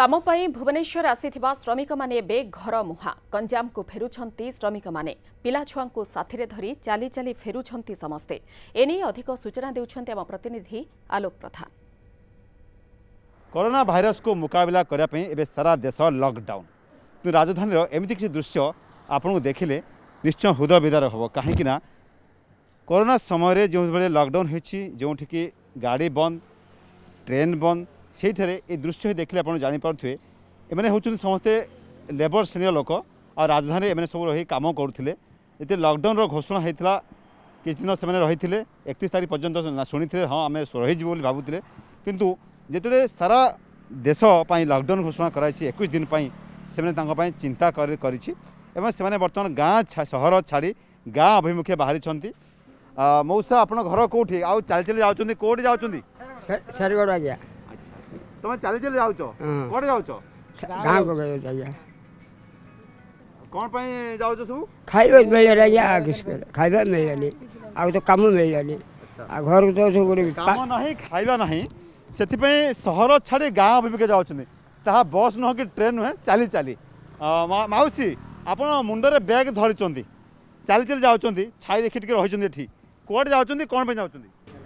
কাম পাই ভুবনেশ্বর আসিথিবা মানে এবে ঘর মুহা মুহাঁ গঞ্জামকু শ্রমিক মানে পিলা ছুয়াঙ্কু সাথিরে ধরি চালি চালি ফেরুছন্তি সমস্তে এনেই অধিক সূচনা দেউছন্তি আম প্রতিনিধি আলোক প্রধান করোনা ভাইরসকু মোকাবিলা করা পাই এবে সারা দেশ লকডাউন কিন্তু রাজধানীর এমিতি কিছু দৃশ্য আপনার দেখিলে নিশ্চয় হৃদয় বিদার হব কাহিঁকি না করোনা সময়ের যেভাবে লকডাউন হয়েছি যেটিকি গাড়ি বন্ধ ট্রেন বন্ধ সেইঠারে এই দৃশ্য দেখলে আপনার জাঁপারে এমানে হচ্ছেন সমস্তে লেবর শ্রেণীর লোক আজধানী এমানে সব রহি কাম করুলে এতে লকডাউনর ঘোষণা হয়েছিল কিছুদিন সে রয়েছে একত্রিশ তারিখ পর্যন্ত শুনে হ্যাঁ আমি রহিযু বলে ভাবুলে কিন্তু যেতবে সারা দেশ লকডাউন ঘোষণা করা হয়েছে একুশ দিন সে চিন্তা করেছি এবং সে বর্তমান গাঁ সহর ছাড়ি গাঁ অভিমুখে বাহারি মৌসা আপনার ঘর কোটি আউ চাল চাল যাচ্ছেন কোটি যাচ্ছেন সারগড় আজ্ঞা ତମେ ଚାଲି ଚାଲି ଯାଉଛ କୁଆଡ଼େ ଯାଉଛ ଗାଁକୁ ଆଜ୍ଞା କ'ଣ ପାଇଁ ଯାଉଛ ସବୁ ଖାଇବା ମିଳିଲାନି ଆଜ୍ଞା ଖାଇବା ମିଳିଲାନି ଆଉ ତ କାମ ମିଳିଲାନି ଆଉ ଘରକୁ ତ ସବୁ ଗୋଟେ କାମ ନାହିଁ ଖାଇବା ନାହିଁ ସେଥିପାଇଁ ସହର ଛାଡ଼ି ଗାଁ ଅଭିମୁଖେ ଯାଉଛନ୍ତି ତାହା ବସ୍ ନୁହଁ କି ଟ୍ରେନ୍ ନୁହେଁ ଚାଲି ଚାଲି ମାଉସୀ ଆପଣ ମୁଣ୍ଡରେ ବ୍ୟାଗ୍ ଧରିଛନ୍ତି ଚାଲି ଚାଲି ଯାଉଛନ୍ତି ଛାଇ ଦେଖି ଟିକେ ରହିଛନ୍ତି ଏଠି କୁଆଡ଼େ ଯାଉଛନ୍ତି କ'ଣ ପାଇଁ ଯାଉଛନ୍ତି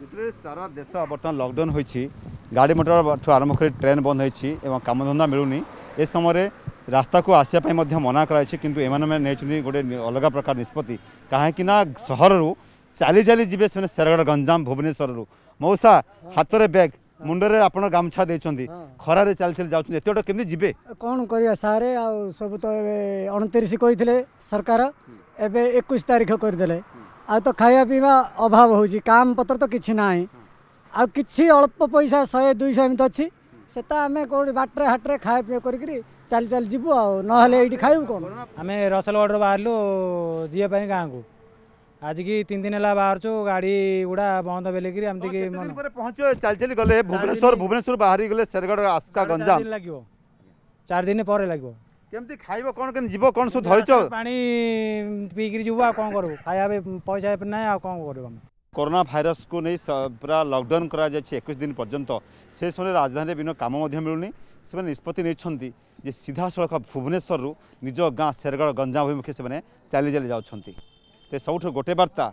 ଯେତେବେଳେ ସାରା ଦେଶ ବର୍ତ୍ତମାନ ଲକଡାଉନ୍ ହୋଇଛି ଗାଡ଼ି ମଟରଠୁ ଆରମ୍ଭ କରି ଟ୍ରେନ୍ ବନ୍ଦ ହୋଇଛି ଏବଂ କାମଧନ୍ଦା ମିଳୁନି ଏ ସମୟରେ ରାସ୍ତାକୁ ଆସିବା ପାଇଁ ମଧ୍ୟ ମନା କରାଯାଇଛି କିନ୍ତୁ ଏମାନେ ନେଇଛନ୍ତି ଗୋଟେ ଅଲଗା ପ୍ରକାର ନିଷ୍ପତ୍ତି କାହିଁକିନା ସହରରୁ ଚାଲି ଚାଲି ଯିବେ ସେମାନେ ଶେରଗଡ଼ ଗଞ୍ଜାମ ଭୁବନେଶ୍ୱରରୁ ମଉସା ହାତରେ ବ୍ୟାଗ୍ ମୁଣ୍ଡରେ ଆପଣ ଗାମୁଛା ଦେଇଛନ୍ତି ଖରାରେ ଚାଲି ଚାଲି ଯାଉଛନ୍ତି ଏତେ ଗୋଟେ କେମିତି ଯିବେ କ'ଣ କରିବା ସାରେ ଆଉ ସବୁ ତ ଏବେ ଅଣତିରିଶ କହିଥିଲେ ସରକାର ଏବେ ଏକୋଇଶ ତାରିଖ କରିଦେଲେ ଆଉ ତ ଖାଇବା ପିଇବା ଅଭାବ ହେଉଛି କାମ ପତ୍ର ତ କିଛି ନାହିଁ ଆଉ କିଛି ଅଳ୍ପ ପଇସା ଶହେ ଦୁଇଶହ ଏମିତି ଅଛି ସେଟା ଆମେ କେଉଁଠି ବାଟରେ ହାଟରେ ଖାଇବା ପିଇବା କରିକିରି ଚାଲି ଚାଲି ଯିବୁ ଆଉ ନହେଲେ ଏଇଠି ଖାଇବୁ କ'ଣ ଆମେ ରସଲଗଡ଼ରୁ ବାହାରିଲୁ ଯିବା ପାଇଁ ଗାଁକୁ ଆଜିକି ତିନି ଦିନ ହେଲା ବାହାରୁଛୁ ଗାଡ଼ି ଗୁଡ଼ା ବନ୍ଦ ବେଲିକିରି ଏମିତିକି ପହଞ୍ଚିବ ଚାଲି ଚାଲି ଗଲେ ଭୁବନେଶ୍ୱର ଭୁବନେଶ୍ୱର ବାହାରି ଗଲେ ଶେରଗଡ଼ ଆସ୍କା ଗଞ୍ଜାମ ଲାଗିବ ଚାରି ଦିନ ପରେ ଲାଗିବ কেমতি খাইব কোন কেন জীব কোন সু ধরিছ পানি পিকি যিবু আর কোন করব খাইয়া পয়সা নাই আর কোন করব আমি করোনা ভাইরস কু নেই পুরা লকডাউন করা যাচ্ছে একুশ দিন পর্যন্ত সে সময় রাজধানীর বিভিন্ন কাম মিলুনি সে নিষ্পতি নিয়েছেন যে সিধাসলখ ভুবনেশ্বর নিজ গাঁ শেরগড় গঞ্জাম অভিমুখে সে চালি চালি যাচ্ছেন তো সবুঠ গোটে বার্তা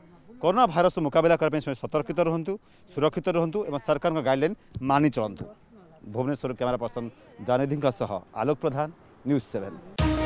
করোনা ভাইরস মোকাবিলা করা সতর্কিত রুহতু সুরক্ষিত রুহতু এবং সরকার গাইডলাইন মানি চলতু ভুবনেশ্বর ক্যামেরা পর্সন জনিধি সহ আলোক প্রধান News 7.